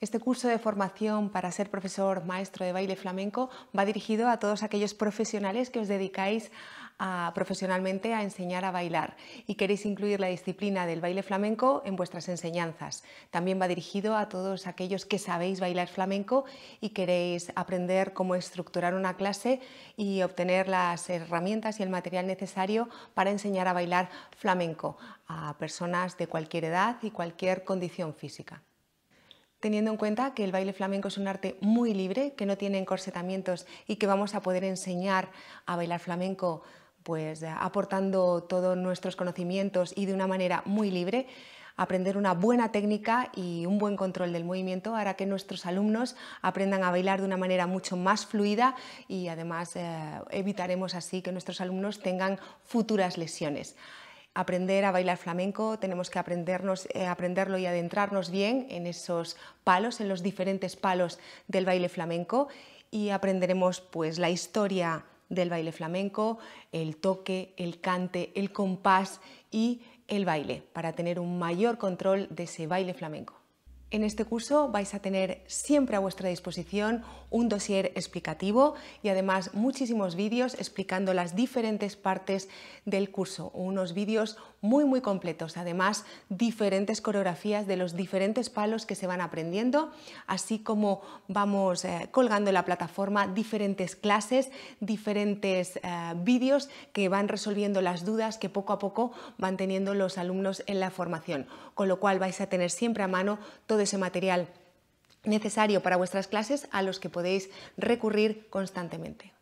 Este curso de formación para ser profesor maestro de baile flamenco va dirigido a todos aquellos profesionales que os dedicáis profesionalmente a enseñar a bailar y queréis incluir la disciplina del baile flamenco en vuestras enseñanzas. También va dirigido a todos aquellos que sabéis bailar flamenco y queréis aprender cómo estructurar una clase y obtener las herramientas y el material necesario para enseñar a bailar flamenco a personas de cualquier edad y cualquier condición física teniendo en cuenta que el baile flamenco es un arte muy libre, que no tiene encorsetamientos y que vamos a poder enseñar a bailar flamenco pues aportando todos nuestros conocimientos y de una manera muy libre, aprender una buena técnica y un buen control del movimiento hará que nuestros alumnos aprendan a bailar de una manera mucho más fluida y además eh, evitaremos así que nuestros alumnos tengan futuras lesiones aprender a bailar flamenco, tenemos que aprendernos, eh, aprenderlo y adentrarnos bien en esos palos, en los diferentes palos del baile flamenco y aprenderemos pues la historia del baile flamenco, el toque, el cante, el compás y el baile para tener un mayor control de ese baile flamenco. En este curso vais a tener siempre a vuestra disposición un dossier explicativo y además muchísimos vídeos explicando las diferentes partes del curso, unos vídeos muy muy completos, además diferentes coreografías de los diferentes palos que se van aprendiendo, así como vamos eh, colgando en la plataforma diferentes clases, diferentes eh, vídeos que van resolviendo las dudas que poco a poco van teniendo los alumnos en la formación, con lo cual vais a tener siempre a mano todo ese material necesario para vuestras clases a los que podéis recurrir constantemente.